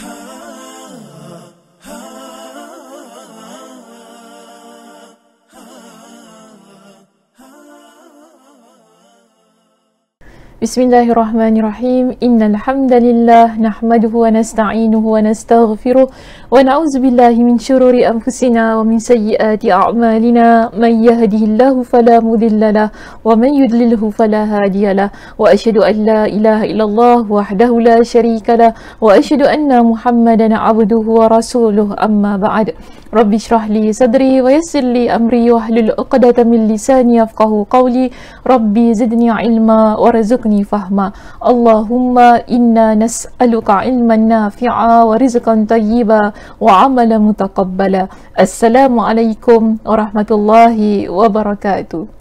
Huh? بسم الله الرحمن الرحيم إن الحمد لله نحمده ونستعينه ونستغفره ونعوذ بالله من شرور أنفسنا ومن سيئات أعمالنا من يهده الله فلا مذل له ومن يدلله فلا هادي له وأشهد أن لا إله إلا الله وحده لا شريك له وأشهد أن محمدا عبده ورسوله أما بعد رب اشرح لي صدري ويسر لي أمري واحلل عقدة من لساني يفقه قولي ربي زدني علما وارزقني zidni fahma Allahumma inna nas'aluka ilman nafi'a wa rizqan tayyiba wa amala mutakabbala Assalamualaikum warahmatullahi wabarakatuh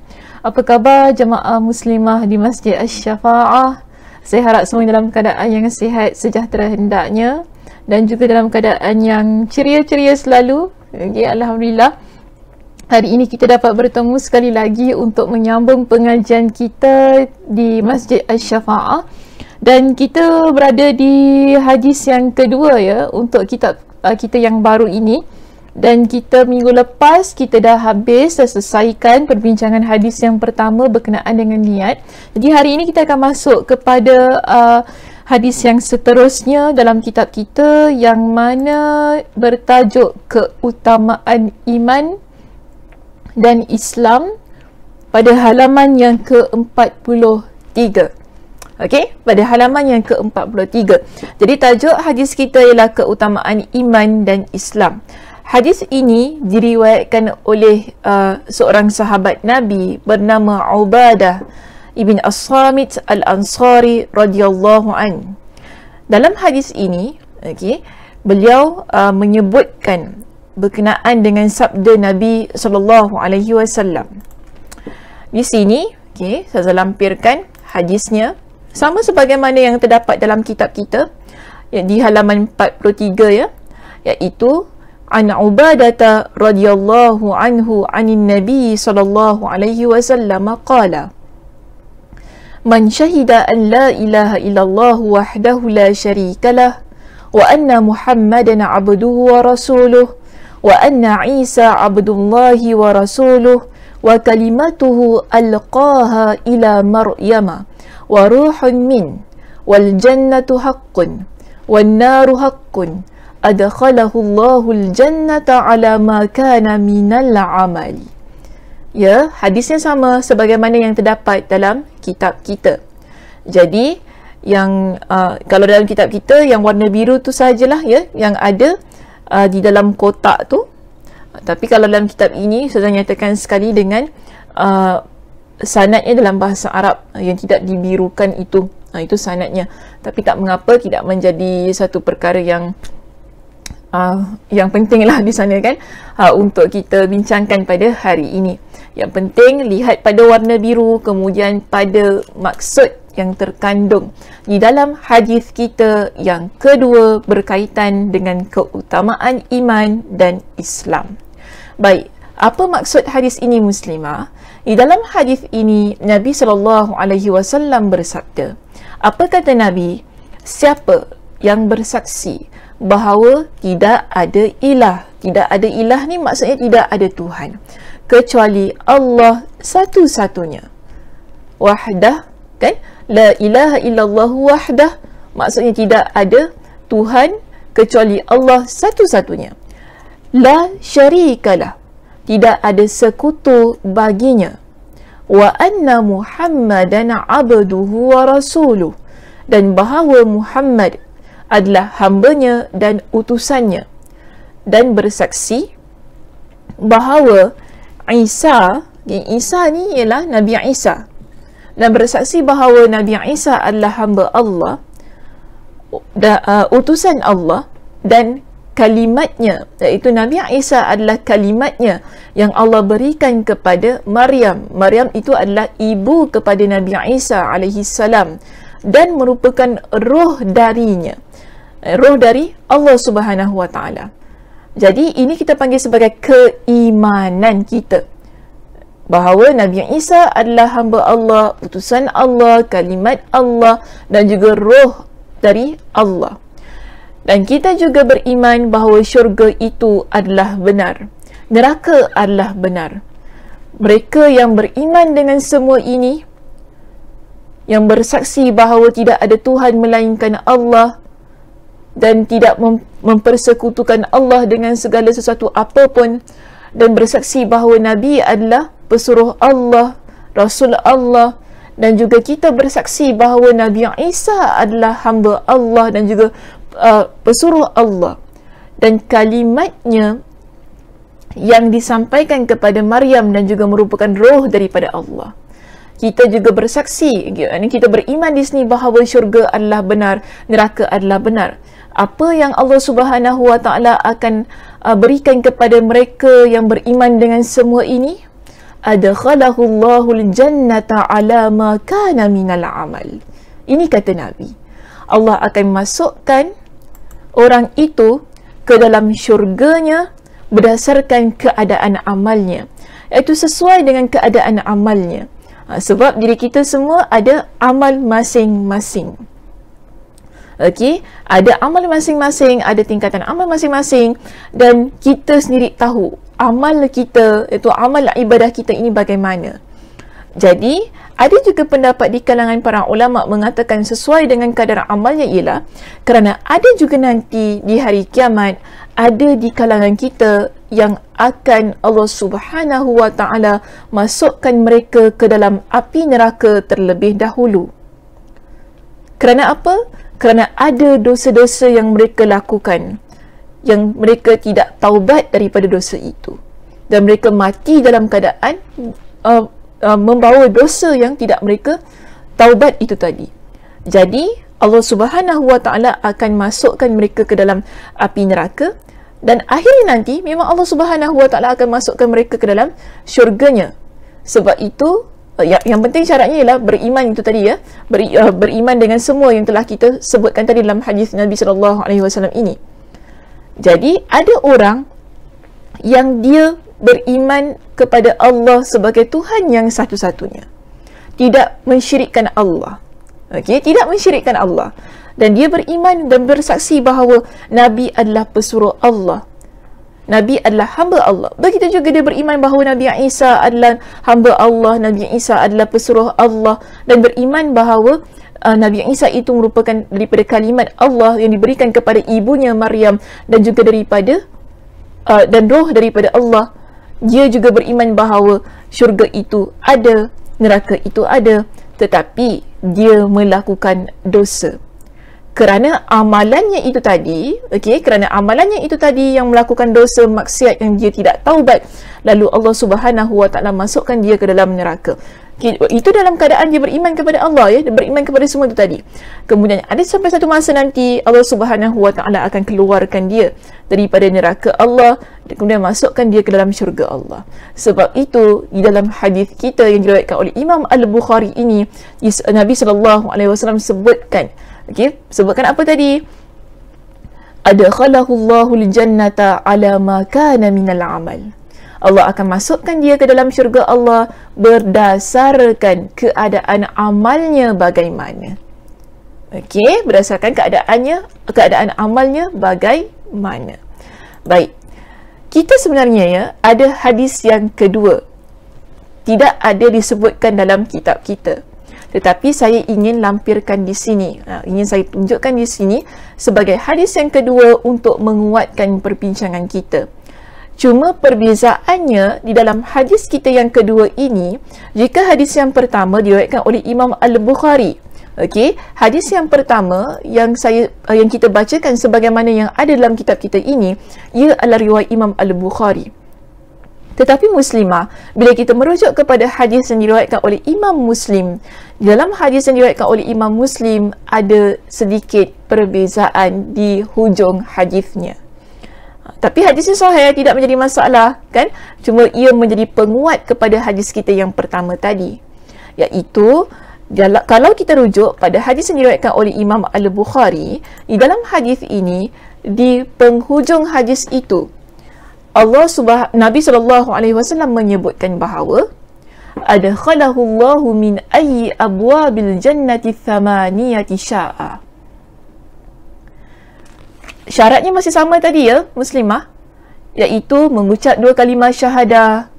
apa khabar jemaah muslimah di Masjid Al-Syafa'ah? Saya harap semua dalam keadaan yang sihat, sejahtera hendaknya dan juga dalam keadaan yang ceria-ceria selalu. Okay, Alhamdulillah. Hari ini kita dapat bertemu sekali lagi untuk menyambung pengajian kita di Masjid Al-Syafa'ah dan kita berada di hadis yang kedua ya untuk kitab uh, kita yang baru ini dan kita minggu lepas kita dah habis dah selesaikan perbincangan hadis yang pertama berkenaan dengan niat. Jadi hari ini kita akan masuk kepada uh, hadis yang seterusnya dalam kitab kita yang mana bertajuk keutamaan iman dan Islam pada halaman yang ke-43. Okey, pada halaman yang ke-43. Jadi tajuk hadis kita ialah keutamaan iman dan Islam. Hadis ini diriwayatkan oleh uh, seorang sahabat Nabi bernama Ubadah ibn As-Samit Al-Ansari radhiyallahu an. Dalam hadis ini, okey, beliau uh, menyebutkan berkenaan dengan sabda Nabi sallallahu alaihi wasallam. Di sini, okey, saya lampirkan hadisnya sama sebagaimana yang terdapat dalam kitab kita ya, di halaman 43 ya, iaitu An Ubadah radhiyallahu anhu anin Nabi sallallahu alaihi wasallam qala Man syahida an la ilaha illallah wahdahu la syarikalah wa anna Muhammadan abduhu wa rasuluhu وأن عيسى عبد الله ورسوله وكلمته ألقاها إلى مريم وروح من والجنة حق والنار حق أدخله الله الجنة على ما كان من العمل Ya, hadisnya sama sebagaimana yang terdapat dalam kitab kita. Jadi, yang uh, kalau dalam kitab kita yang warna biru tu sajalah ya yang ada uh, di dalam kotak tu tapi kalau dalam kitab ini sudah nyatakan sekali dengan uh, sanatnya dalam bahasa Arab uh, yang tidak dibirukan itu uh, itu sanatnya tapi tak mengapa tidak menjadi satu perkara yang uh, yang penting lah di sana kan uh, untuk kita bincangkan pada hari ini yang penting lihat pada warna biru kemudian pada maksud yang terkandung di dalam hadis kita yang kedua berkaitan dengan keutamaan iman dan Islam. Baik, apa maksud hadis ini muslimah? Di dalam hadis ini Nabi sallallahu alaihi wasallam bersabda, apa kata Nabi? Siapa yang bersaksi bahawa tidak ada ilah, tidak ada ilah ni maksudnya tidak ada Tuhan kecuali Allah satu-satunya. Wahdah, kan? Okay? la ilaha illallah wahdah maksudnya tidak ada Tuhan kecuali Allah satu-satunya la syarikalah tidak ada sekutu baginya wa anna muhammadan abduhu wa rasuluh dan bahawa Muhammad adalah hambanya dan utusannya dan bersaksi bahawa Isa yang Isa ni ialah Nabi Isa dan bersaksi bahawa Nabi Isa adalah hamba Allah da, uh, utusan Allah dan kalimatnya iaitu Nabi Isa adalah kalimatnya yang Allah berikan kepada Maryam. Maryam itu adalah ibu kepada Nabi Isa alaihi salam dan merupakan roh darinya. Eh, roh dari Allah Subhanahu wa taala. Jadi ini kita panggil sebagai keimanan kita bahawa Nabi Isa adalah hamba Allah, utusan Allah, kalimat Allah dan juga roh dari Allah. Dan kita juga beriman bahawa syurga itu adalah benar. Neraka adalah benar. Mereka yang beriman dengan semua ini yang bersaksi bahawa tidak ada tuhan melainkan Allah dan tidak mempersekutukan Allah dengan segala sesuatu apapun dan bersaksi bahawa nabi adalah pesuruh Allah, Rasul Allah dan juga kita bersaksi bahawa Nabi Isa adalah hamba Allah dan juga uh, pesuruh Allah. Dan kalimatnya yang disampaikan kepada Maryam dan juga merupakan roh daripada Allah. Kita juga bersaksi, kita beriman di sini bahawa syurga adalah benar, neraka adalah benar. Apa yang Allah Subhanahu Wa Taala akan uh, berikan kepada mereka yang beriman dengan semua ini, adkhalahu Allahul jannata ala ma kana minal amal. Ini kata Nabi. Allah akan masukkan orang itu ke dalam syurganya berdasarkan keadaan amalnya. Iaitu sesuai dengan keadaan amalnya. Ha, sebab diri kita semua ada amal masing-masing. Okey, ada amal masing-masing, ada tingkatan amal masing-masing dan kita sendiri tahu amal kita itu amal ibadah kita ini bagaimana jadi ada juga pendapat di kalangan para ulama mengatakan sesuai dengan kadar amalnya ialah kerana ada juga nanti di hari kiamat ada di kalangan kita yang akan Allah Subhanahu Wa Taala masukkan mereka ke dalam api neraka terlebih dahulu. Kerana apa? Kerana ada dosa-dosa yang mereka lakukan yang mereka tidak taubat daripada dosa itu dan mereka mati dalam keadaan uh, uh, membawa dosa yang tidak mereka taubat itu tadi. Jadi Allah Subhanahu Wa Taala akan masukkan mereka ke dalam api neraka dan akhirnya nanti memang Allah Subhanahu Wa Taala akan masukkan mereka ke dalam syurganya. Sebab itu uh, yang, yang penting syaratnya ialah beriman itu tadi ya Ber, uh, beriman dengan semua yang telah kita sebutkan tadi dalam hadis Nabi Sallallahu Alaihi Wasallam ini. Jadi ada orang yang dia beriman kepada Allah sebagai Tuhan yang satu-satunya. Tidak mensyirikkan Allah. Okey, tidak mensyirikkan Allah dan dia beriman dan bersaksi bahawa nabi adalah pesuruh Allah. Nabi adalah hamba Allah. Begitu juga dia beriman bahawa Nabi Isa adalah hamba Allah, Nabi Isa adalah pesuruh Allah dan beriman bahawa uh, Nabi Isa itu merupakan daripada kalimat Allah yang diberikan kepada ibunya Maryam dan juga daripada uh, dan roh daripada Allah dia juga beriman bahawa syurga itu ada neraka itu ada tetapi dia melakukan dosa kerana amalannya itu tadi okey kerana amalannya itu tadi yang melakukan dosa maksiat yang dia tidak taubat lalu Allah Subhanahu Wa Taala masukkan dia ke dalam neraka itu dalam keadaan dia beriman kepada Allah ya dia beriman kepada semua itu tadi kemudian ada sampai satu masa nanti Allah Subhanahu Wa Taala akan keluarkan dia daripada neraka Allah kemudian masukkan dia ke dalam syurga Allah sebab itu di dalam hadis kita yang diriwayatkan oleh Imam Al-Bukhari ini Nabi sallallahu alaihi wasallam sebutkan okey sebutkan apa tadi Ada Allahul jannata ala ma kana minal amal Allah akan masukkan dia ke dalam syurga Allah berdasarkan keadaan amalnya bagaimana. Okey, berdasarkan keadaannya, keadaan amalnya bagaimana. Baik. Kita sebenarnya ya ada hadis yang kedua. Tidak ada disebutkan dalam kitab kita. Tetapi saya ingin lampirkan di sini, ha, ingin saya tunjukkan di sini sebagai hadis yang kedua untuk menguatkan perbincangan kita. Cuma perbezaannya di dalam hadis kita yang kedua ini, jika hadis yang pertama diriwayatkan oleh Imam Al-Bukhari. Okey, hadis yang pertama yang saya eh, yang kita bacakan sebagaimana yang ada dalam kitab kita ini, ia adalah riwayat Imam Al-Bukhari. Tetapi muslimah, bila kita merujuk kepada hadis yang diriwayatkan oleh Imam Muslim, dalam hadis yang diriwayatkan oleh Imam Muslim ada sedikit perbezaan di hujung hadisnya tapi hadisnya yang sahih tidak menjadi masalah kan cuma ia menjadi penguat kepada hadis kita yang pertama tadi iaitu kalau kita rujuk pada hadis yang diriwayatkan oleh Imam Al-Bukhari di dalam hadis ini di penghujung hadis itu Allah Subah Nabi sallallahu alaihi wasallam menyebutkan bahawa ada khalahullahu min ayyi abwabil jannati thamaniyati sya'a. Ah syaratnya masih sama tadi ya muslimah iaitu mengucap dua kalimah syahadah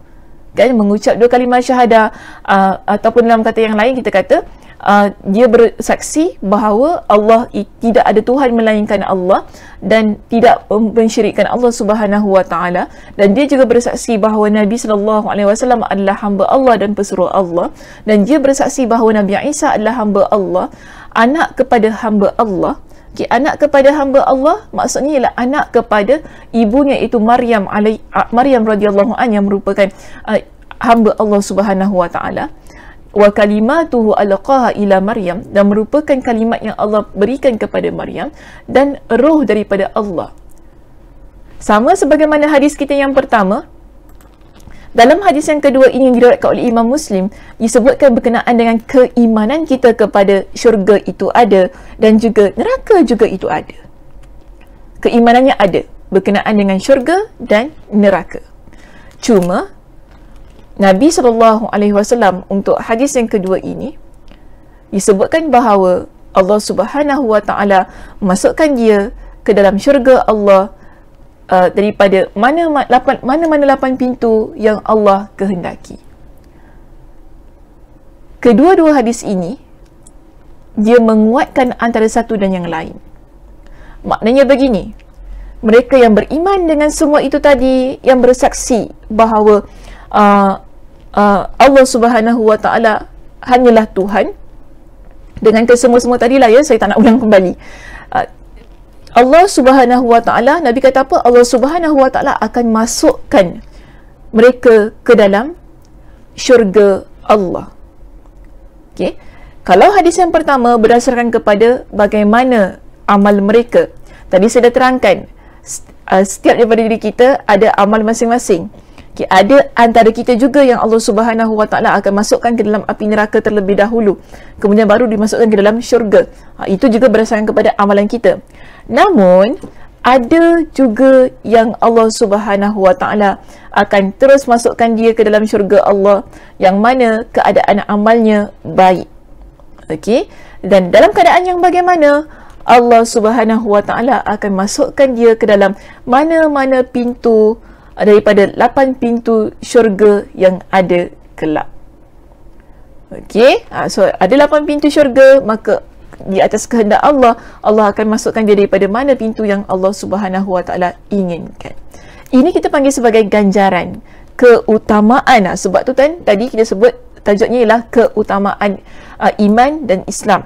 kan mengucap dua kalimah syahadah ah, uh, ataupun dalam kata yang lain kita kata uh, dia bersaksi bahawa Allah tidak ada tuhan melainkan Allah dan tidak mensyirikkan Allah Subhanahu wa taala dan dia juga bersaksi bahawa Nabi sallallahu alaihi wasallam adalah hamba Allah dan pesuruh Allah dan dia bersaksi bahawa Nabi Isa adalah hamba Allah anak kepada hamba Allah Okay, anak kepada hamba Allah maksudnya ialah anak kepada ibunya itu Maryam alai Maryam radhiyallahu anha yang merupakan uh, hamba Allah Subhanahu wa taala wa kalimatuhu alqaha ila Maryam dan merupakan kalimat yang Allah berikan kepada Maryam dan roh daripada Allah sama sebagaimana hadis kita yang pertama dalam hadis yang kedua ini yang diriwayatkan oleh Imam Muslim disebutkan berkenaan dengan keimanan kita kepada syurga itu ada dan juga neraka juga itu ada. Keimanannya ada berkenaan dengan syurga dan neraka. Cuma Nabi sallallahu alaihi wasallam untuk hadis yang kedua ini disebutkan bahawa Allah Subhanahu wa taala masukkan dia ke dalam syurga Allah uh, daripada mana mana mana lapan pintu yang Allah kehendaki. Kedua-dua hadis ini dia menguatkan antara satu dan yang lain. Maknanya begini, mereka yang beriman dengan semua itu tadi yang bersaksi bahawa uh, uh, Allah Subhanahu Wa Taala hanyalah Tuhan dengan kesemua-semua tadilah ya saya tak nak ulang kembali. Uh, Allah Subhanahu Wa Taala Nabi kata apa Allah Subhanahu Wa Taala akan masukkan mereka ke dalam syurga Allah. Okey. Kalau hadis yang pertama berdasarkan kepada bagaimana amal mereka. Tadi saya dah terangkan uh, setiap daripada diri kita ada amal masing-masing ada antara kita juga yang Allah Subhanahu Wa Taala akan masukkan ke dalam api neraka terlebih dahulu kemudian baru dimasukkan ke dalam syurga ha, itu juga berdasarkan kepada amalan kita namun ada juga yang Allah Subhanahu Wa Taala akan terus masukkan dia ke dalam syurga Allah yang mana keadaan amalnya baik okey dan dalam keadaan yang bagaimana Allah Subhanahu Wa Taala akan masukkan dia ke dalam mana-mana pintu daripada lapan pintu syurga yang ada kelak. Okey, ha, so ada lapan pintu syurga, maka di atas kehendak Allah, Allah akan masukkan dia daripada mana pintu yang Allah Subhanahu Wa Taala inginkan. Ini kita panggil sebagai ganjaran keutamaan. Ha, sebab tu kan tadi kita sebut tajuknya ialah keutamaan uh, iman dan Islam.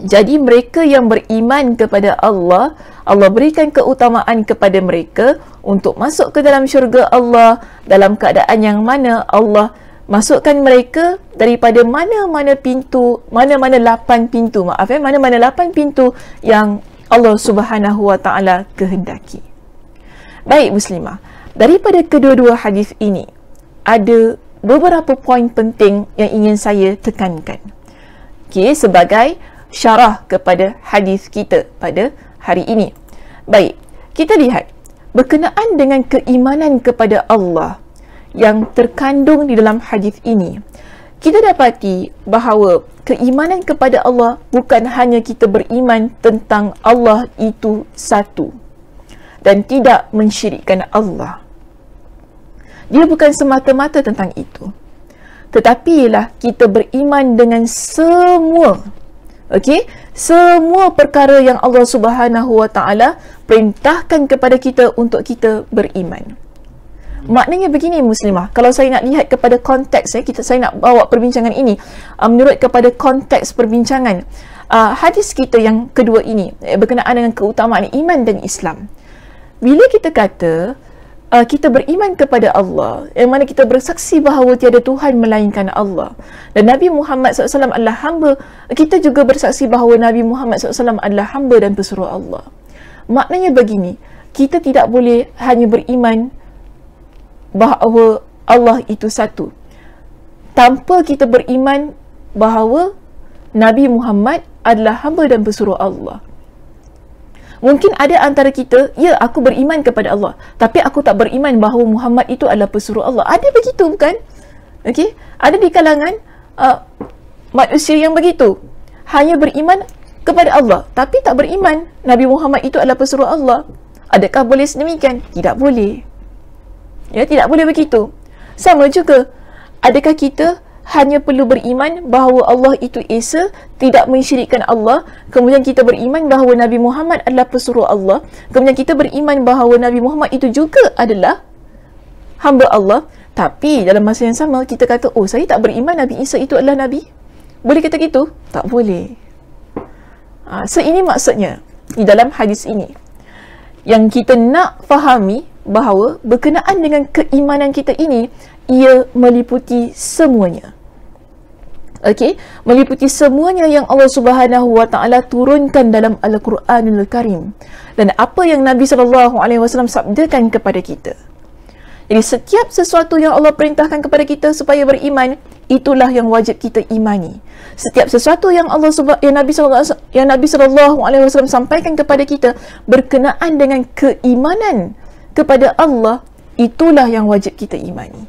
Jadi mereka yang beriman kepada Allah, Allah berikan keutamaan kepada mereka untuk masuk ke dalam syurga Allah dalam keadaan yang mana Allah masukkan mereka daripada mana-mana pintu, mana-mana lapan pintu, maaf ya, eh, mana-mana lapan pintu yang Allah Subhanahu Wa Taala kehendaki. Baik muslimah, daripada kedua-dua hadis ini ada beberapa poin penting yang ingin saya tekankan. Okey, sebagai syarah kepada hadis kita pada hari ini. Baik, kita lihat berkenaan dengan keimanan kepada Allah yang terkandung di dalam hadis ini. Kita dapati bahawa keimanan kepada Allah bukan hanya kita beriman tentang Allah itu satu dan tidak mensyirikkan Allah. Dia bukan semata-mata tentang itu. Tetapi ialah kita beriman dengan semua Okey, semua perkara yang Allah Subhanahu Wa Taala perintahkan kepada kita untuk kita beriman. Maknanya begini muslimah, kalau saya nak lihat kepada konteks eh kita saya nak bawa perbincangan ini uh, menurut kepada konteks perbincangan uh, hadis kita yang kedua ini eh, berkenaan dengan keutamaan iman dan Islam. Bila kita kata uh, kita beriman kepada Allah yang mana kita bersaksi bahawa tiada Tuhan melainkan Allah dan Nabi Muhammad SAW adalah hamba kita juga bersaksi bahawa Nabi Muhammad SAW adalah hamba dan pesuruh Allah maknanya begini kita tidak boleh hanya beriman bahawa Allah itu satu tanpa kita beriman bahawa Nabi Muhammad adalah hamba dan pesuruh Allah. Mungkin ada antara kita, ya aku beriman kepada Allah. Tapi aku tak beriman bahawa Muhammad itu adalah pesuruh Allah. Ada begitu bukan? Okay, Ada di kalangan uh, manusia yang begitu. Hanya beriman kepada Allah. Tapi tak beriman Nabi Muhammad itu adalah pesuruh Allah. Adakah boleh sedemikian? Tidak boleh. Ya, tidak boleh begitu. Sama juga, adakah kita hanya perlu beriman bahawa Allah itu Esa, tidak mensyirikkan Allah. Kemudian kita beriman bahawa Nabi Muhammad adalah pesuruh Allah. Kemudian kita beriman bahawa Nabi Muhammad itu juga adalah hamba Allah. Tapi dalam masa yang sama, kita kata, oh saya tak beriman Nabi Isa itu adalah Nabi. Boleh kata gitu? Tak boleh. Ha, so ini maksudnya, di dalam hadis ini. Yang kita nak fahami bahawa berkenaan dengan keimanan kita ini ia meliputi semuanya. Okey, meliputi semuanya yang Allah Subhanahu Wa Taala turunkan dalam Al-Quranul Karim. Dan apa yang Nabi Sallallahu Alaihi Wasallam sabdakan kepada kita. Jadi setiap sesuatu yang Allah perintahkan kepada kita supaya beriman, itulah yang wajib kita imani. Setiap sesuatu yang Allah yang yang Nabi sallallahu alaihi wasallam sampaikan kepada kita berkenaan dengan keimanan kepada Allah, itulah yang wajib kita imani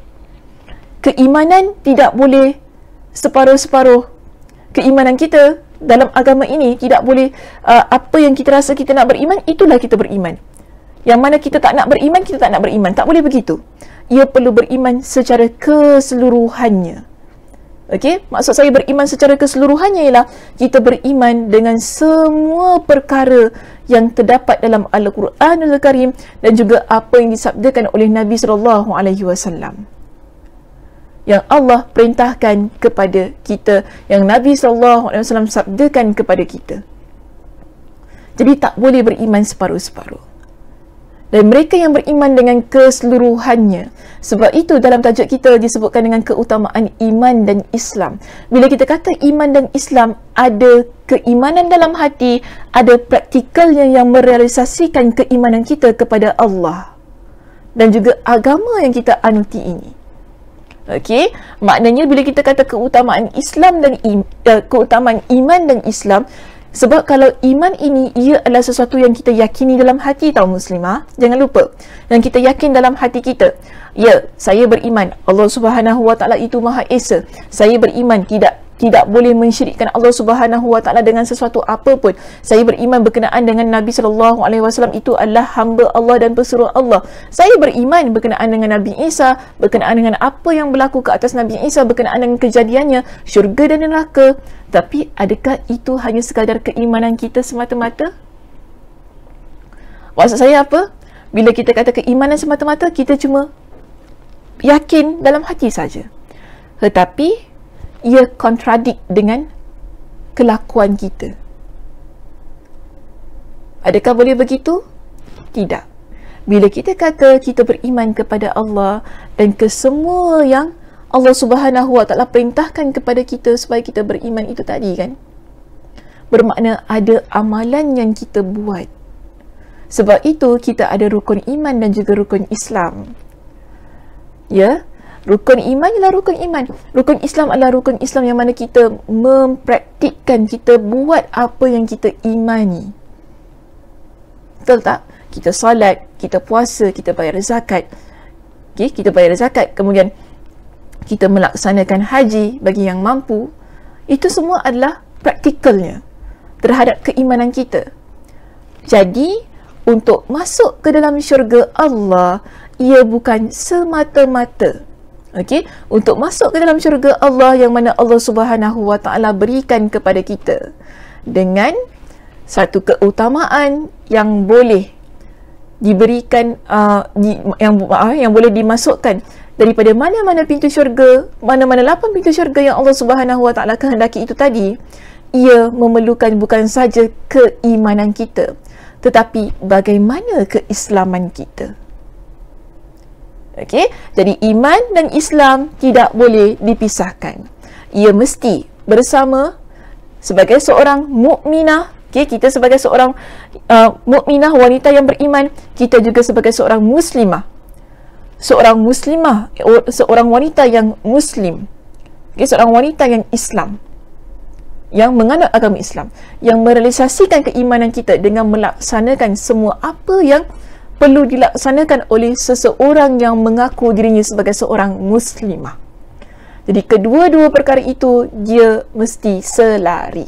keimanan tidak boleh separuh-separuh. Keimanan kita dalam agama ini tidak boleh uh, apa yang kita rasa kita nak beriman, itulah kita beriman. Yang mana kita tak nak beriman, kita tak nak beriman. Tak boleh begitu. Ia perlu beriman secara keseluruhannya. Okey, maksud saya beriman secara keseluruhannya ialah kita beriman dengan semua perkara yang terdapat dalam Al-Quranul Karim dan juga apa yang disabdakan oleh Nabi sallallahu yang Allah perintahkan kepada kita yang Nabi sallallahu alaihi wasallam sabdakan kepada kita. Jadi tak boleh beriman separuh-separuh. Dan mereka yang beriman dengan keseluruhannya. Sebab itu dalam tajuk kita disebutkan dengan keutamaan iman dan Islam. Bila kita kata iman dan Islam ada keimanan dalam hati, ada praktikalnya yang merealisasikan keimanan kita kepada Allah dan juga agama yang kita anuti ini. Okey, maknanya bila kita kata keutamaan Islam dan im, uh, keutamaan iman dan Islam, sebab kalau iman ini ia adalah sesuatu yang kita yakini dalam hati tau muslimah, jangan lupa. Yang kita yakin dalam hati kita. Ya, saya beriman Allah Subhanahu Wa Taala itu Maha Esa. Saya beriman tidak tidak boleh mensyirikkan Allah Subhanahu Wa Taala dengan sesuatu apa pun. Saya beriman berkenaan dengan Nabi Sallallahu Alaihi Wasallam itu adalah hamba Allah dan pesuruh Allah. Saya beriman berkenaan dengan Nabi Isa, berkenaan dengan apa yang berlaku ke atas Nabi Isa, berkenaan dengan kejadiannya, syurga dan neraka. Tapi adakah itu hanya sekadar keimanan kita semata-mata? Maksud saya apa? Bila kita kata keimanan semata-mata, kita cuma yakin dalam hati saja. Tetapi ia kontradik dengan kelakuan kita. Adakah boleh begitu? Tidak. Bila kita kata kita beriman kepada Allah dan kesemua yang Allah Subhanahu Wa Taala perintahkan kepada kita supaya kita beriman itu tadi kan? Bermakna ada amalan yang kita buat. Sebab itu kita ada rukun iman dan juga rukun Islam. Ya? Rukun iman ialah rukun iman. Rukun Islam adalah rukun Islam yang mana kita mempraktikkan, kita buat apa yang kita imani. Betul tak? Kita salat, kita puasa, kita bayar zakat. Okay, kita bayar zakat. Kemudian, kita melaksanakan haji bagi yang mampu. Itu semua adalah praktikalnya terhadap keimanan kita. Jadi, untuk masuk ke dalam syurga Allah, ia bukan semata-mata okey untuk masuk ke dalam syurga Allah yang mana Allah Subhanahu Wa Taala berikan kepada kita dengan satu keutamaan yang boleh diberikan uh, di, yang uh, yang boleh dimasukkan daripada mana-mana pintu syurga mana-mana lapan pintu syurga yang Allah Subhanahu Wa Taala kehendaki itu tadi ia memerlukan bukan saja keimanan kita tetapi bagaimana keislaman kita Okay, jadi iman dan Islam tidak boleh dipisahkan. Ia mesti bersama sebagai seorang mukminah. Okay, kita sebagai seorang uh, mukminah wanita yang beriman, kita juga sebagai seorang muslimah. Seorang muslimah, seorang wanita yang muslim. Okey, seorang wanita yang Islam. Yang menganut agama Islam, yang merealisasikan keimanan kita dengan melaksanakan semua apa yang perlu dilaksanakan oleh seseorang yang mengaku dirinya sebagai seorang muslimah. Jadi kedua-dua perkara itu dia mesti selari.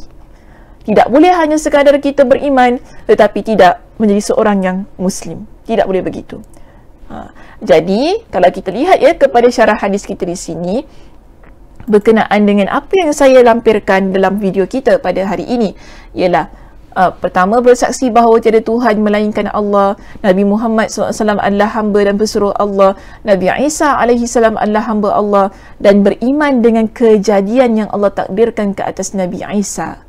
Tidak boleh hanya sekadar kita beriman tetapi tidak menjadi seorang yang muslim. Tidak boleh begitu. Ha. Jadi kalau kita lihat ya kepada syarah hadis kita di sini berkenaan dengan apa yang saya lampirkan dalam video kita pada hari ini ialah uh, pertama bersaksi bahawa tiada Tuhan melainkan Allah Nabi Muhammad SAW adalah hamba dan pesuruh Allah Nabi Isa AS adalah hamba Allah dan beriman dengan kejadian yang Allah takdirkan ke atas Nabi Isa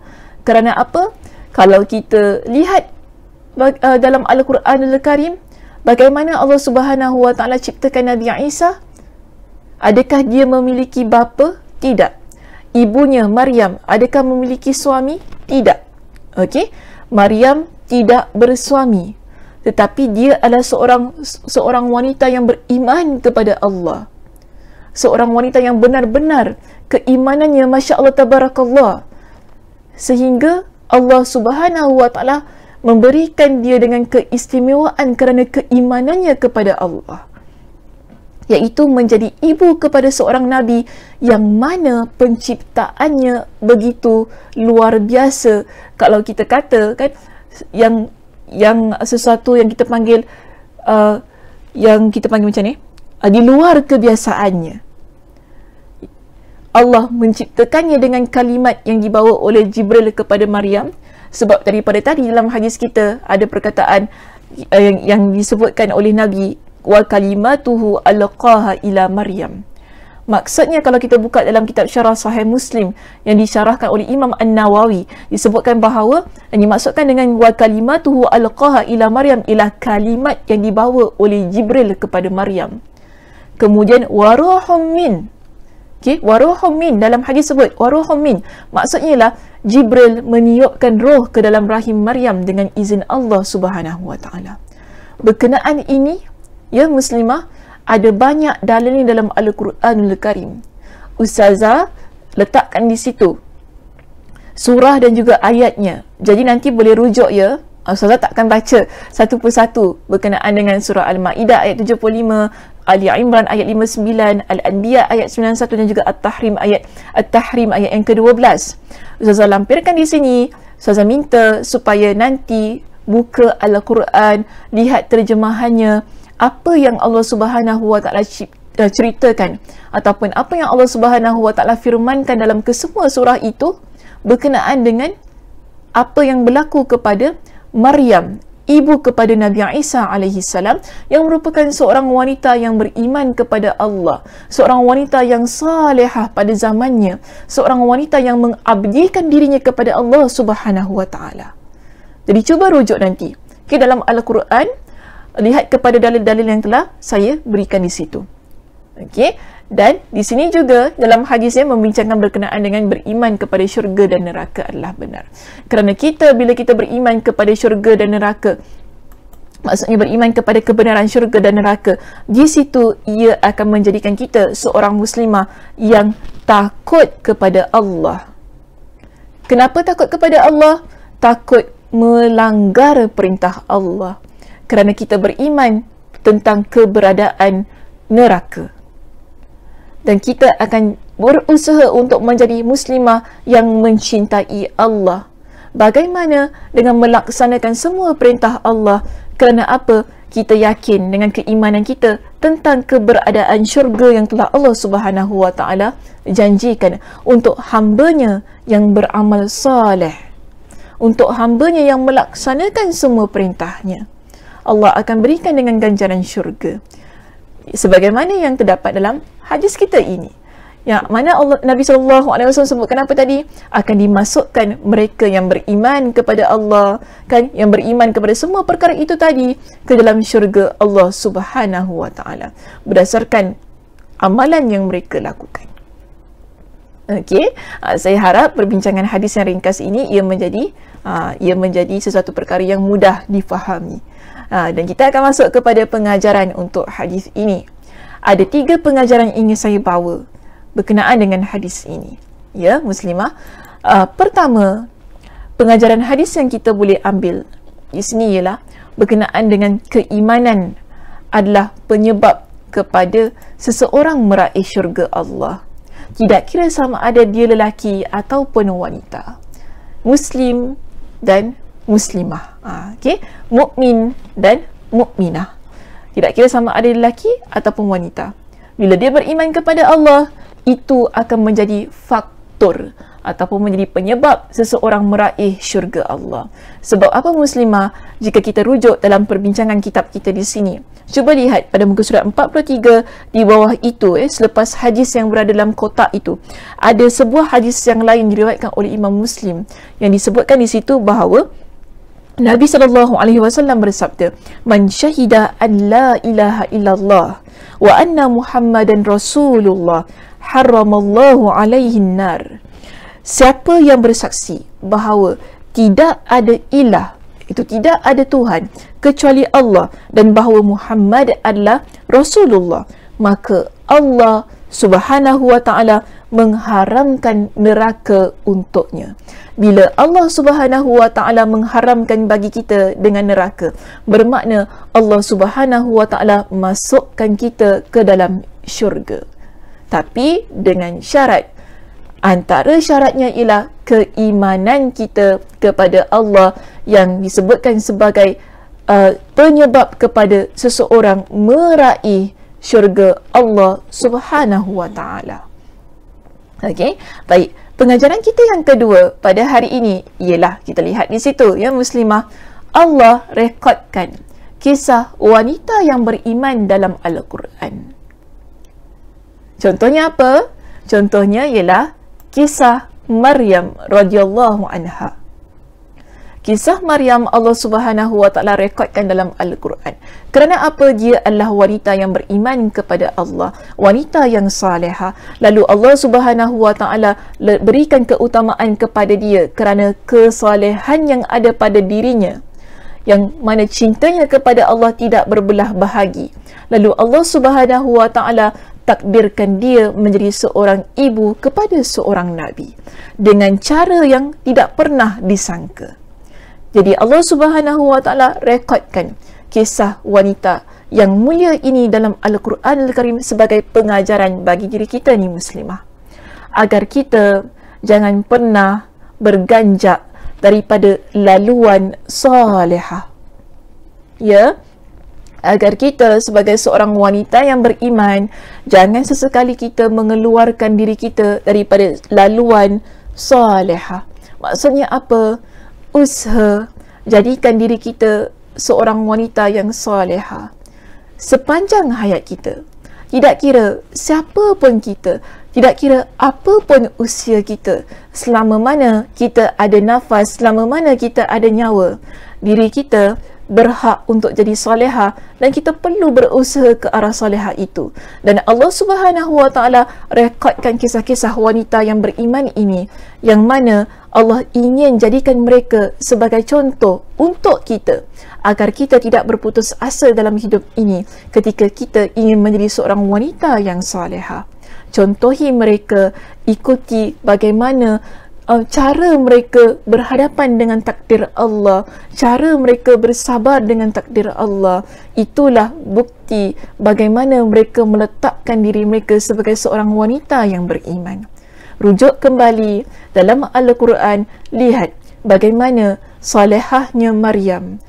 kerana apa? kalau kita lihat uh, dalam Al-Quran Al-Karim bagaimana Allah Subhanahu ciptakan Nabi Isa adakah dia memiliki bapa? tidak ibunya Maryam adakah memiliki suami? tidak Okey, Maryam tidak bersuami tetapi dia adalah seorang seorang wanita yang beriman kepada Allah. Seorang wanita yang benar-benar keimanannya masya-Allah tabarakallah. Sehingga Allah Subhanahu wa taala memberikan dia dengan keistimewaan kerana keimanannya kepada Allah iaitu menjadi ibu kepada seorang nabi yang mana penciptaannya begitu luar biasa kalau kita kata kan yang yang sesuatu yang kita panggil uh, yang kita panggil macam ni uh, di luar kebiasaannya Allah menciptakannya dengan kalimat yang dibawa oleh Jibril kepada Maryam sebab daripada tadi dalam hadis kita ada perkataan uh, yang yang disebutkan oleh nabi wa kalimatuhu alqaha ila Maryam. Maksudnya kalau kita buka dalam kitab syarah Sahih Muslim yang disyarahkan oleh Imam An-Nawawi disebutkan bahawa yang dimaksudkan dengan wa kalimatuhu alqaha ila Maryam ialah kalimat yang dibawa oleh Jibril kepada Maryam. Kemudian wa min Okay, waruhum min dalam hadis sebut waruhum min maksudnya ialah Jibril meniupkan roh ke dalam rahim Maryam dengan izin Allah Subhanahu wa taala. Berkenaan ini ya muslimah ada banyak dalil ni dalam Al-Quranul Karim. Ustazah letakkan di situ surah dan juga ayatnya. Jadi nanti boleh rujuk ya. Ustazah takkan baca satu persatu berkenaan dengan surah Al-Ma'idah ayat 75, Ali Imran ayat 59, Al-Anbiya ayat 91 dan juga At-Tahrim ayat At-Tahrim ayat yang ke-12. Ustazah lampirkan di sini. Ustazah minta supaya nanti buka Al-Quran, lihat terjemahannya, apa yang Allah Subhanahu Wa Taala eh, ceritakan ataupun apa yang Allah Subhanahu Wa Taala firmankan dalam kesemua surah itu berkenaan dengan apa yang berlaku kepada Maryam ibu kepada Nabi Isa alaihi salam yang merupakan seorang wanita yang beriman kepada Allah, seorang wanita yang salehah pada zamannya, seorang wanita yang mengabdikan dirinya kepada Allah Subhanahu wa taala. Jadi cuba rujuk nanti. Okay, dalam Al-Quran, lihat kepada dalil-dalil yang telah saya berikan di situ. Okey, dan di sini juga dalam hadisnya membincangkan berkenaan dengan beriman kepada syurga dan neraka adalah benar. Kerana kita bila kita beriman kepada syurga dan neraka, maksudnya beriman kepada kebenaran syurga dan neraka, di situ ia akan menjadikan kita seorang muslimah yang takut kepada Allah. Kenapa takut kepada Allah? Takut melanggar perintah Allah kerana kita beriman tentang keberadaan neraka. Dan kita akan berusaha untuk menjadi muslimah yang mencintai Allah. Bagaimana dengan melaksanakan semua perintah Allah kerana apa kita yakin dengan keimanan kita tentang keberadaan syurga yang telah Allah Subhanahu Wa Taala janjikan untuk hambanya yang beramal saleh untuk hambanya yang melaksanakan semua perintahnya. Allah akan berikan dengan ganjaran syurga sebagaimana yang terdapat dalam hadis kita ini yang mana Allah, Nabi saw. sebut kenapa tadi akan dimasukkan mereka yang beriman kepada Allah kan yang beriman kepada semua perkara itu tadi ke dalam syurga Allah Subhanahu wa taala berdasarkan amalan yang mereka lakukan Okey, ah, saya harap perbincangan hadis yang ringkas ini ia menjadi ah, ia menjadi sesuatu perkara yang mudah difahami. Ha, dan kita akan masuk kepada pengajaran untuk hadis ini. Ada tiga pengajaran yang ingin saya bawa berkenaan dengan hadis ini. Ya, Muslimah. Uh, pertama, pengajaran hadis yang kita boleh ambil di sini ialah berkenaan dengan keimanan adalah penyebab kepada seseorang meraih syurga Allah. Tidak kira sama ada dia lelaki ataupun wanita. Muslim dan muslimah. Ah, okay, mukmin dan mukminah. Tidak kira sama ada lelaki ataupun wanita. Bila dia beriman kepada Allah, itu akan menjadi faktor ataupun menjadi penyebab seseorang meraih syurga Allah. Sebab apa muslimah? Jika kita rujuk dalam perbincangan kitab kita di sini. Cuba lihat pada muka surat 43 di bawah itu eh selepas hadis yang berada dalam kotak itu. Ada sebuah hadis yang lain diriwayatkan oleh Imam Muslim yang disebutkan di situ bahawa Nabi sallallahu alaihi wasallam bersabda, "Man syahida an la ilaha illallah wa anna Muhammadan Rasulullah, haramallahu alaihi nar Siapa yang bersaksi bahawa tidak ada ilah, itu tidak ada Tuhan kecuali Allah dan bahawa Muhammad adalah Rasulullah, maka Allah Subhanahu wa taala mengharamkan neraka untuknya. Bila Allah Subhanahu Wa Taala mengharamkan bagi kita dengan neraka, bermakna Allah Subhanahu Wa Taala masukkan kita ke dalam syurga. Tapi dengan syarat antara syaratnya ialah keimanan kita kepada Allah yang disebutkan sebagai uh, penyebab kepada seseorang meraih syurga Allah Subhanahu wa taala Okey. Baik, pengajaran kita yang kedua pada hari ini ialah kita lihat di situ ya muslimah Allah rekodkan kisah wanita yang beriman dalam al-Quran. Contohnya apa? Contohnya ialah kisah Maryam radhiyallahu anha kisah Maryam Allah Subhanahu Wa Taala rekodkan dalam Al-Quran. Kerana apa dia adalah wanita yang beriman kepada Allah, wanita yang salehah. Lalu Allah Subhanahu Wa Taala berikan keutamaan kepada dia kerana kesalehan yang ada pada dirinya yang mana cintanya kepada Allah tidak berbelah bahagi. Lalu Allah Subhanahu Wa Taala takdirkan dia menjadi seorang ibu kepada seorang nabi dengan cara yang tidak pernah disangka. Jadi Allah Subhanahu Wa Taala rekodkan kisah wanita yang mulia ini dalam Al-Quran Al-Karim sebagai pengajaran bagi diri kita ni muslimah. Agar kita jangan pernah berganjak daripada laluan salihah. Ya, agar kita sebagai seorang wanita yang beriman, jangan sesekali kita mengeluarkan diri kita daripada laluan salihah. Maksudnya apa? Maksudnya apa? usaha jadikan diri kita seorang wanita yang soleha sepanjang hayat kita tidak kira siapa pun kita tidak kira apa pun usia kita selama mana kita ada nafas selama mana kita ada nyawa diri kita berhak untuk jadi soleha dan kita perlu berusaha ke arah soleha itu. Dan Allah Subhanahu Wa Taala rekodkan kisah-kisah wanita yang beriman ini yang mana Allah ingin jadikan mereka sebagai contoh untuk kita agar kita tidak berputus asa dalam hidup ini ketika kita ingin menjadi seorang wanita yang soleha. Contohi mereka, ikuti bagaimana uh, cara mereka berhadapan dengan takdir Allah, cara mereka bersabar dengan takdir Allah, itulah bukti bagaimana mereka meletakkan diri mereka sebagai seorang wanita yang beriman. Rujuk kembali dalam Al-Quran, lihat bagaimana salehahnya Maryam.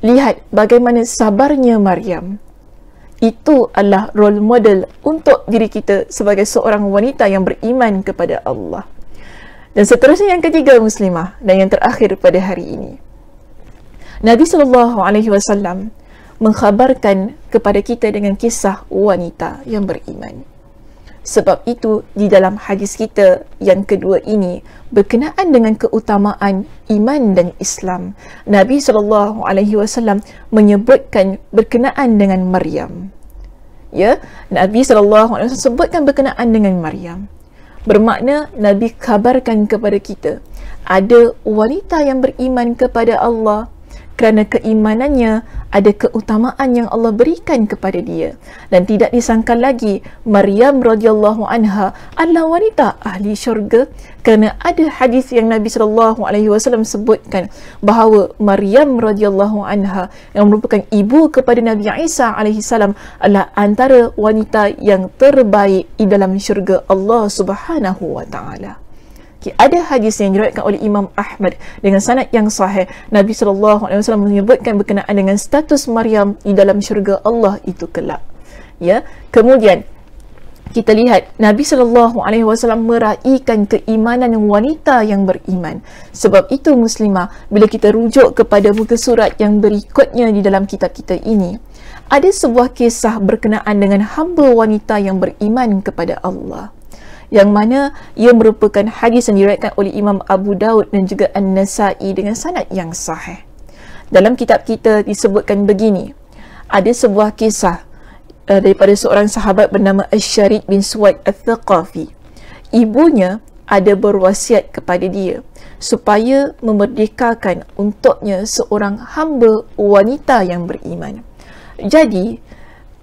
Lihat bagaimana sabarnya Maryam. Itu adalah role model untuk diri kita sebagai seorang wanita yang beriman kepada Allah dan seterusnya yang ketiga muslimah dan yang terakhir pada hari ini. Nabi sallallahu alaihi wasallam mengkhabarkan kepada kita dengan kisah wanita yang beriman. Sebab itu di dalam hadis kita yang kedua ini berkenaan dengan keutamaan iman dan Islam. Nabi sallallahu alaihi wasallam menyebutkan berkenaan dengan Maryam. Ya, Nabi sallallahu alaihi wasallam sebutkan berkenaan dengan Maryam. Bermakna Nabi kabarkan kepada kita ada wanita yang beriman kepada Allah kerana keimanannya ada keutamaan yang Allah berikan kepada dia dan tidak disangka lagi Maryam radhiyallahu anha adalah wanita ahli syurga kerana ada hadis yang Nabi sallallahu alaihi wasallam sebutkan bahawa Maryam radhiyallahu anha yang merupakan ibu kepada Nabi Isa alaihi salam adalah antara wanita yang terbaik di dalam syurga Allah Subhanahu wa taala ada hadis yang diriwayatkan oleh Imam Ahmad dengan sanad yang sahih Nabi sallallahu alaihi wasallam menyebutkan berkenaan dengan status Maryam di dalam syurga Allah itu kelak ya kemudian kita lihat Nabi sallallahu alaihi wasallam meraikan keimanan wanita yang beriman. Sebab itu muslimah bila kita rujuk kepada muka surat yang berikutnya di dalam kitab kita ini, ada sebuah kisah berkenaan dengan hamba wanita yang beriman kepada Allah yang mana ia merupakan hadis yang diriwayatkan oleh Imam Abu Daud dan juga An-Nasa'i dengan sanad yang sahih. Dalam kitab kita disebutkan begini. Ada sebuah kisah uh, daripada seorang sahabat bernama Asy-Syarik bin Suwaid Ats-Thaqafi. Ibunya ada berwasiat kepada dia supaya memerdekakan untuknya seorang hamba wanita yang beriman. Jadi,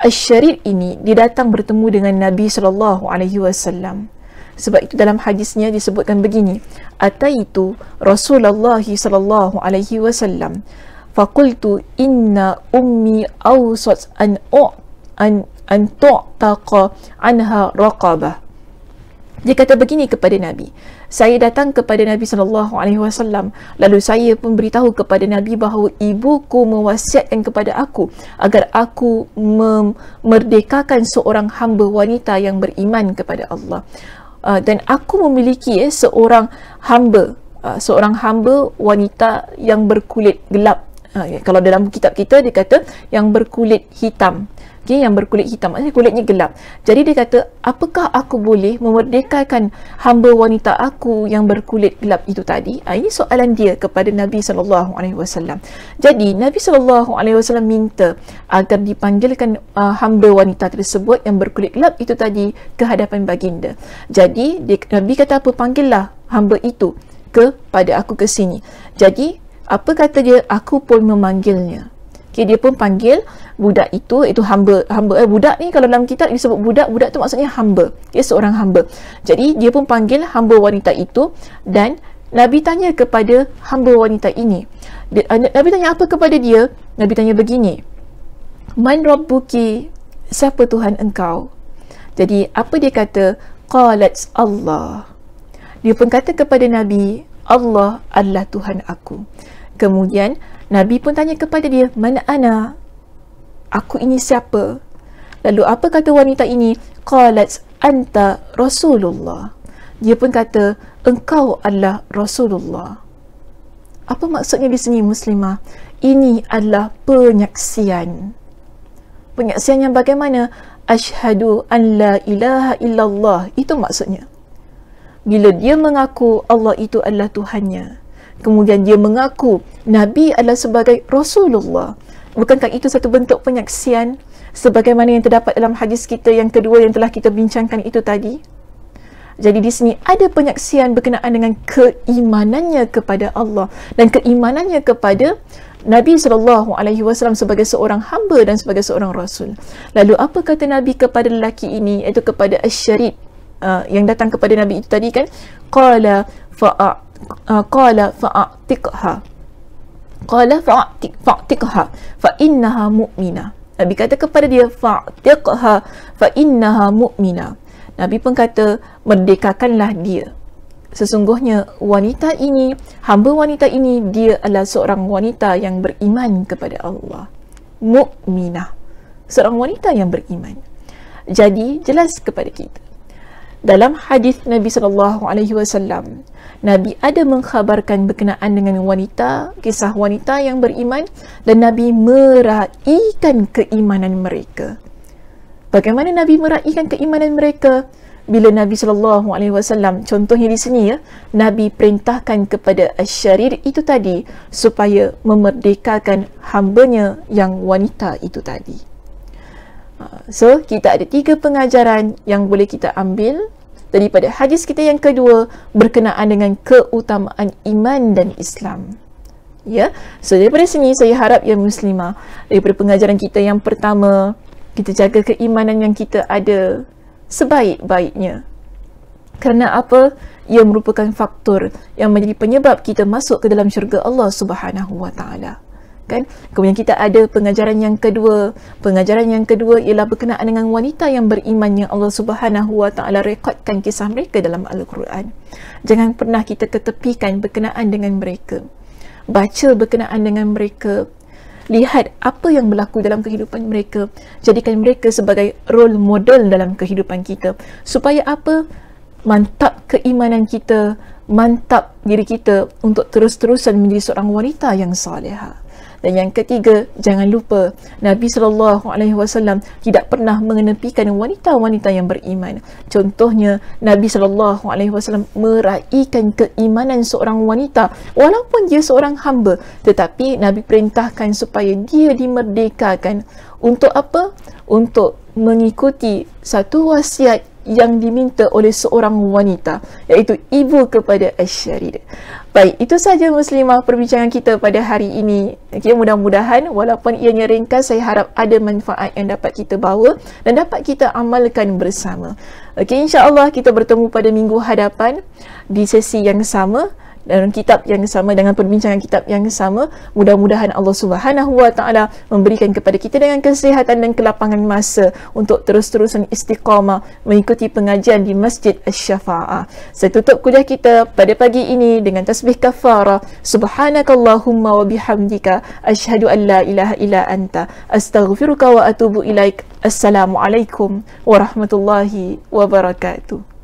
Asy-Syarik ini didatang bertemu dengan Nabi sallallahu alaihi wasallam sebab itu dalam hadisnya disebutkan begini ataitu rasulullah sallallahu alaihi wasallam faqultu inna ummi awsat an u an an tu'taqa anha raqabah dia kata begini kepada Nabi saya datang kepada Nabi sallallahu alaihi wasallam lalu saya pun beritahu kepada Nabi bahawa ibuku mewasiatkan kepada aku agar aku memerdekakan seorang hamba wanita yang beriman kepada Allah Uh, dan aku memiliki eh, seorang hamba uh, seorang hamba wanita yang berkulit gelap uh, kalau dalam kitab kita dia kata yang berkulit hitam okay, yang berkulit hitam maksudnya kulitnya gelap jadi dia kata apakah aku boleh memerdekakan hamba wanita aku yang berkulit gelap itu tadi ha, ini soalan dia kepada Nabi sallallahu alaihi wasallam jadi Nabi sallallahu alaihi wasallam minta agar dipanggilkan uh, hamba wanita tersebut yang berkulit gelap itu tadi ke hadapan baginda jadi dia, Nabi kata apa panggillah hamba itu kepada aku ke sini jadi apa kata dia aku pun memanggilnya Okay, dia pun panggil budak itu itu hamba hamba eh budak ni kalau dalam kitab disebut budak budak tu maksudnya hamba dia seorang hamba jadi dia pun panggil hamba wanita itu dan Nabi tanya kepada hamba wanita ini eh, Nabi tanya apa kepada dia Nabi tanya begini Man Rabbuki siapa Tuhan engkau jadi apa dia kata Qalat Allah dia pun kata kepada Nabi Allah adalah Tuhan aku kemudian Nabi pun tanya kepada dia mana ana aku ini siapa? Lalu apa kata wanita ini? Qalat anta Rasulullah. Dia pun kata, engkau adalah Rasulullah. Apa maksudnya di sini muslimah? Ini adalah penyaksian. Penyaksian yang bagaimana? Ashadu an la ilaha illallah. Itu maksudnya. Bila dia mengaku Allah itu adalah Tuhannya. Kemudian dia mengaku Nabi adalah sebagai Rasulullah. Bukankah itu satu bentuk penyaksian sebagaimana yang terdapat dalam hadis kita yang kedua yang telah kita bincangkan itu tadi? Jadi di sini ada penyaksian berkenaan dengan keimanannya kepada Allah dan keimanannya kepada Nabi sallallahu alaihi wasallam sebagai seorang hamba dan sebagai seorang rasul. Lalu apa kata Nabi kepada lelaki ini iaitu kepada Asy-Syarid uh, yang datang kepada Nabi itu tadi kan? Qala faa uh, qala fa'tiqha. Qala fa'tik fa'tikha fa innaha mu'mina. Nabi kata kepada dia fa'tikha fa innaha mu'mina. Nabi pun kata merdekakanlah dia. Sesungguhnya wanita ini, hamba wanita ini dia adalah seorang wanita yang beriman kepada Allah. Mu'mina. Seorang wanita yang beriman. Jadi jelas kepada kita. Dalam hadis Nabi sallallahu alaihi wasallam, Nabi ada mengkhabarkan berkenaan dengan wanita, kisah wanita yang beriman dan Nabi meraihkan keimanan mereka. Bagaimana Nabi meraihkan keimanan mereka? Bila Nabi sallallahu alaihi wasallam contohnya di sini ya, Nabi perintahkan kepada asyarir itu tadi supaya memerdekakan hambanya yang wanita itu tadi. Ah, so, kita ada tiga pengajaran yang boleh kita ambil daripada hadis kita yang kedua berkenaan dengan keutamaan iman dan Islam. Ya. So daripada sini saya harap ya muslimah daripada pengajaran kita yang pertama kita jaga keimanan yang kita ada sebaik-baiknya. Kerana apa? Ia merupakan faktor yang menjadi penyebab kita masuk ke dalam syurga Allah Subhanahu Wa Taala kan kemudian kita ada pengajaran yang kedua pengajaran yang kedua ialah berkenaan dengan wanita yang beriman yang Allah Subhanahu Wa Taala rekodkan kisah mereka dalam al-Quran jangan pernah kita ketepikan berkenaan dengan mereka baca berkenaan dengan mereka lihat apa yang berlaku dalam kehidupan mereka jadikan mereka sebagai role model dalam kehidupan kita supaya apa mantap keimanan kita mantap diri kita untuk terus-terusan menjadi seorang wanita yang salehah dan yang ketiga jangan lupa Nabi sallallahu alaihi wasallam tidak pernah mengenepikan wanita-wanita yang beriman contohnya Nabi sallallahu alaihi wasallam meraihkan keimanan seorang wanita walaupun dia seorang hamba tetapi Nabi perintahkan supaya dia dimerdekakan untuk apa untuk mengikuti satu wasiat yang diminta oleh seorang wanita iaitu ibu kepada Asyarida. Baik, itu sahaja muslimah perbincangan kita pada hari ini. Okay, ya, mudah-mudahan walaupun ianya ringkas, saya harap ada manfaat yang dapat kita bawa dan dapat kita amalkan bersama. Okey, insya-Allah kita bertemu pada minggu hadapan di sesi yang sama dalam kitab yang sama dengan perbincangan kitab yang sama mudah-mudahan Allah Subhanahu Wa Taala memberikan kepada kita dengan kesihatan dan kelapangan masa untuk terus-terusan istiqamah mengikuti pengajian di Masjid Asy-Syafa'ah. Saya tutup kuliah kita pada pagi ini dengan tasbih kafarah subhanakallahumma wa bihamdika asyhadu an la ilaha illa anta astaghfiruka wa atubu ilaik. Assalamualaikum warahmatullahi wabarakatuh.